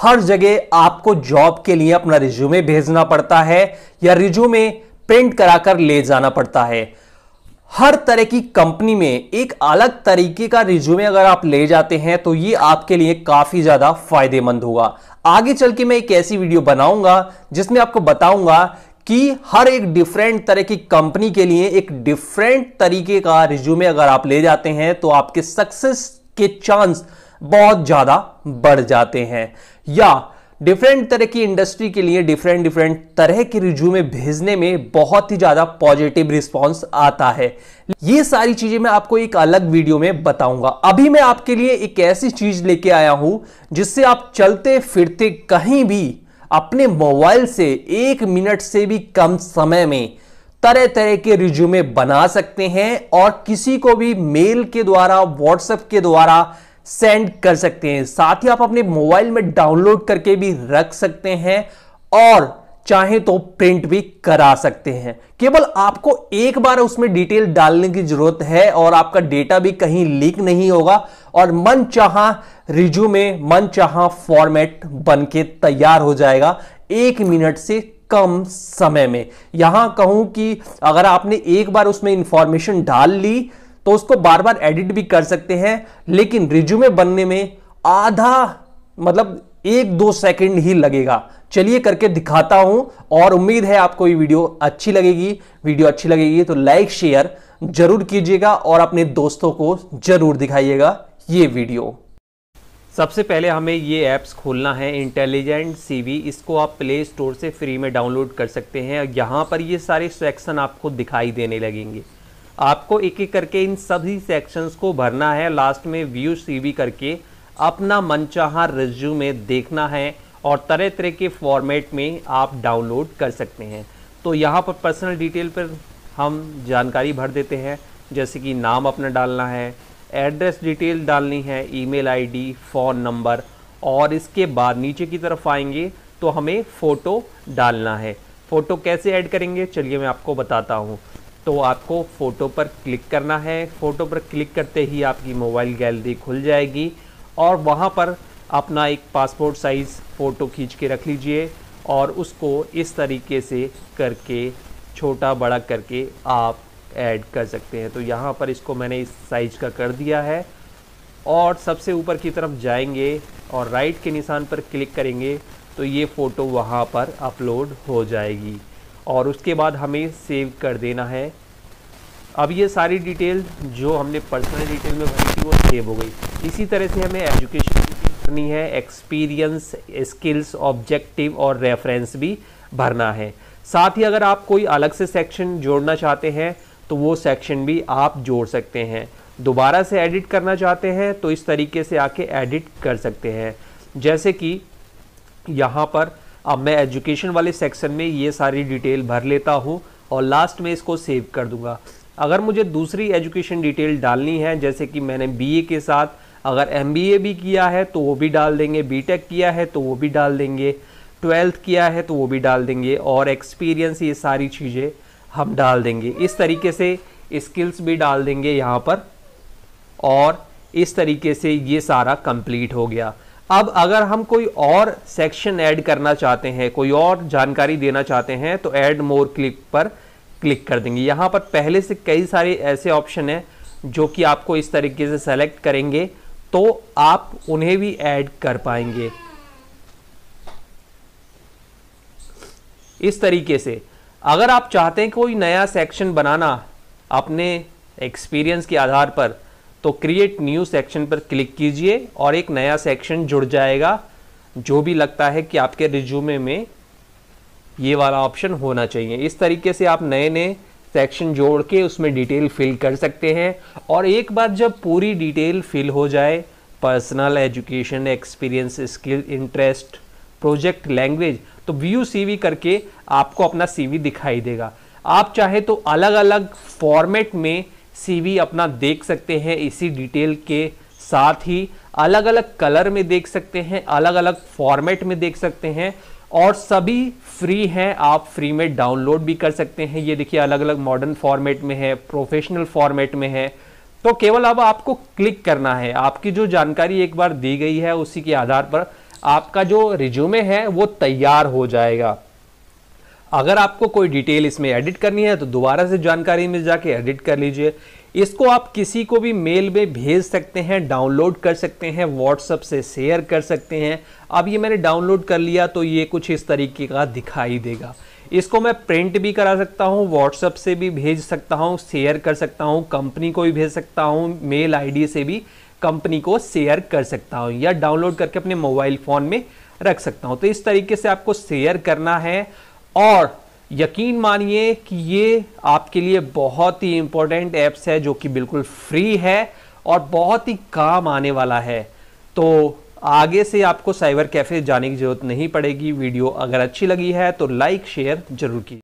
हर जगह आपको जॉब के लिए अपना रिज्यूमे भेजना पड़ता है या रिज्यूमे प्रिंट कराकर ले जाना पड़ता है हर तरह की कंपनी में एक अलग तरीके का रिज्यूमे अगर आप ले जाते हैं तो ये आपके लिए काफ़ी ज़्यादा फायदेमंद होगा आगे चल के मैं एक ऐसी वीडियो बनाऊंगा जिसमें आपको बताऊंगा कि हर एक डिफरेंट तरह की कंपनी के लिए एक डिफरेंट तरीके का रिज्यूमे अगर आप ले जाते हैं तो आपके सक्सेस के चांस बहुत ज़्यादा बढ़ जाते हैं या डिफरेंट तरह की इंडस्ट्री के लिए डिफरेंट डिफरेंट तरह के रिज्यूमे भेजने में बहुत ही ज़्यादा पॉजिटिव रिस्पॉन्स आता है ये सारी चीज़ें मैं आपको एक अलग वीडियो में बताऊंगा अभी मैं आपके लिए एक ऐसी चीज़ लेके आया हूं जिससे आप चलते फिरते कहीं भी अपने मोबाइल से एक मिनट से भी कम समय में तरह तरह के रिज्यूमे बना सकते हैं और किसी को भी मेल के द्वारा व्हाट्सएप के द्वारा सेंड कर सकते हैं साथ ही आप अपने मोबाइल में डाउनलोड करके भी रख सकते हैं और चाहे तो प्रिंट भी करा सकते हैं केवल आपको एक बार उसमें डिटेल डालने की जरूरत है और आपका डेटा भी कहीं लीक नहीं होगा और मन चाहा रिज्यूमे मन चाहा फॉर्मेट बन के तैयार हो जाएगा एक मिनट से कम समय में यहां कहूं कि अगर आपने एक बार उसमें इंफॉर्मेशन डाल ली तो उसको बार बार एडिट भी कर सकते हैं लेकिन रिज्यूमे बनने में आधा मतलब एक दो सेकंड ही लगेगा चलिए करके दिखाता हूं और उम्मीद है आपको ये वीडियो अच्छी लगेगी वीडियो अच्छी लगेगी तो लाइक शेयर जरूर कीजिएगा और अपने दोस्तों को जरूर दिखाइएगा ये वीडियो सबसे पहले हमें ये ऐप्स खोलना है इंटेलिजेंट सीवी इसको आप प्ले स्टोर से फ्री में डाउनलोड कर सकते हैं यहाँ पर ये सारे सेक्शन आपको दिखाई देने लगेंगे आपको एक एक करके इन सभी सेक्शंस को भरना है लास्ट में व्यू सी करके अपना मनचाहा में देखना है और तरह तरह के फॉर्मेट में आप डाउनलोड कर सकते हैं तो यहाँ पर पर्सनल डिटेल पर हम जानकारी भर देते हैं जैसे कि नाम अपना डालना है एड्रेस डिटेल डालनी है ईमेल आईडी, फ़ोन नंबर और इसके बाद नीचे की तरफ आएंगे तो हमें फ़ोटो डालना है फ़ोटो कैसे ऐड करेंगे चलिए मैं आपको बताता हूँ तो आपको फ़ोटो पर क्लिक करना है फ़ोटो पर क्लिक करते ही आपकी मोबाइल गैलरी खुल जाएगी और वहाँ पर अपना एक पासपोर्ट साइज़ फ़ोटो खींच के रख लीजिए और उसको इस तरीके से करके छोटा बड़ा करके आप ऐड कर सकते हैं तो यहाँ पर इसको मैंने इस साइज़ का कर दिया है और सबसे ऊपर की तरफ जाएंगे और राइट के निशान पर क्लिक करेंगे तो ये फ़ोटो वहाँ पर अपलोड हो जाएगी और उसके बाद हमें सेव कर देना है अब ये सारी डिटेल जो हमने पर्सनल डिटेल में भरी थी वो सेव हो गई इसी तरह से हमें एजुकेशन करनी है एक्सपीरियंस स्किल्स ऑब्जेक्टिव और रेफरेंस भी भरना है साथ ही अगर आप कोई अलग से सेक्शन जोड़ना चाहते हैं तो वो सेक्शन भी आप जोड़ सकते हैं दोबारा से एडिट करना चाहते हैं तो इस तरीके से आके एडिट कर सकते हैं जैसे कि यहाँ पर अब मैं एजुकेशन वाले सेक्शन में ये सारी डिटेल भर लेता हूँ और लास्ट में इसको सेव कर दूँगा अगर मुझे दूसरी एजुकेशन डिटेल डालनी है जैसे कि मैंने बीए के साथ अगर एम भी किया है तो वो भी डाल देंगे बीटेक किया है तो वो भी डाल देंगे ट्वेल्थ किया है तो वो भी डाल देंगे और एक्सपीरियंस ये सारी चीज़ें हम डाल देंगे इस तरीके से स्किल्स भी डाल देंगे यहाँ पर और इस तरीके से ये सारा कंप्लीट हो गया अब अगर हम कोई और सेक्शन ऐड करना चाहते हैं कोई और जानकारी देना चाहते हैं तो ऐड मोर क्लिक पर क्लिक कर देंगे यहाँ पर पहले से कई सारे ऐसे ऑप्शन हैं जो कि आपको इस तरीके से सेलेक्ट करेंगे तो आप उन्हें भी ऐड कर पाएंगे इस तरीके से अगर आप चाहते हैं कोई नया सेक्शन बनाना अपने एक्सपीरियंस के आधार पर तो क्रिएट न्यू सेक्शन पर क्लिक कीजिए और एक नया सेक्शन जुड़ जाएगा जो भी लगता है कि आपके रिज्यूमे में ये वाला ऑप्शन होना चाहिए इस तरीके से आप नए नए सेक्शन जोड़ के उसमें डिटेल फिल कर सकते हैं और एक बार जब पूरी डिटेल फिल हो जाए personal education experience skill interest project language तो व्यू सीवी करके आपको अपना सीवी दिखाई देगा आप चाहे तो अलग अलग फॉर्मेट में सीवी अपना देख सकते हैं इसी डिटेल के साथ ही अलग अलग कलर में देख सकते हैं अलग अलग फॉर्मेट में देख सकते हैं और सभी फ्री हैं आप फ्री में डाउनलोड भी कर सकते हैं ये देखिए अलग अलग मॉडर्न फॉर्मेट में है प्रोफेशनल फॉर्मेट में है तो केवल अब आपको क्लिक करना है आपकी जो जानकारी एक बार दी गई है उसी के आधार पर आपका जो रिज्यूमे है वो तैयार हो जाएगा अगर आपको कोई डिटेल इसमें एडिट करनी है तो दोबारा से जानकारी में जाके एडिट कर लीजिए इसको आप किसी को भी मेल में भेज सकते हैं डाउनलोड कर सकते हैं व्हाट्सअप से शेयर कर सकते हैं अब ये मैंने डाउनलोड कर लिया तो ये कुछ इस तरीके का दिखाई देगा इसको मैं प्रिंट भी करा सकता हूँ व्हाट्सअप से भी भेज सकता हूँ शेयर कर सकता हूँ कंपनी को भी भेज सकता हूँ मेल आई से भी कंपनी को शेयर कर सकता हूँ या डाउनलोड करके अपने मोबाइल फ़ोन में रख सकता हूँ तो इस तरीके से आपको शेयर करना है और यकीन मानिए कि ये आपके लिए बहुत ही इम्पोर्टेंट ऐप्स है जो कि बिल्कुल फ्री है और बहुत ही काम आने वाला है तो आगे से आपको साइबर कैफ़े जाने की ज़रूरत नहीं पड़ेगी वीडियो अगर अच्छी लगी है तो लाइक शेयर ज़रूर कीजिए